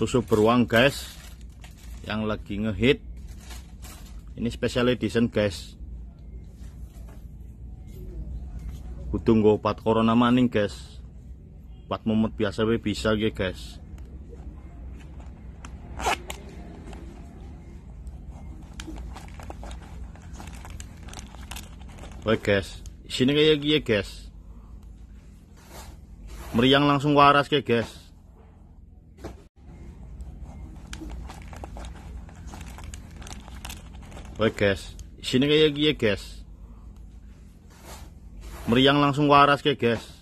susu beruang guys yang lagi ngehit ini special edition guys Butuh gue obat corona maning guys obat momot biasa we bisa ya guys Oke guys, sini kayak gini guys. Meriang langsung waras ke guys. Oke guys, sini kayak gini guys. Meriang langsung waras kayak guys.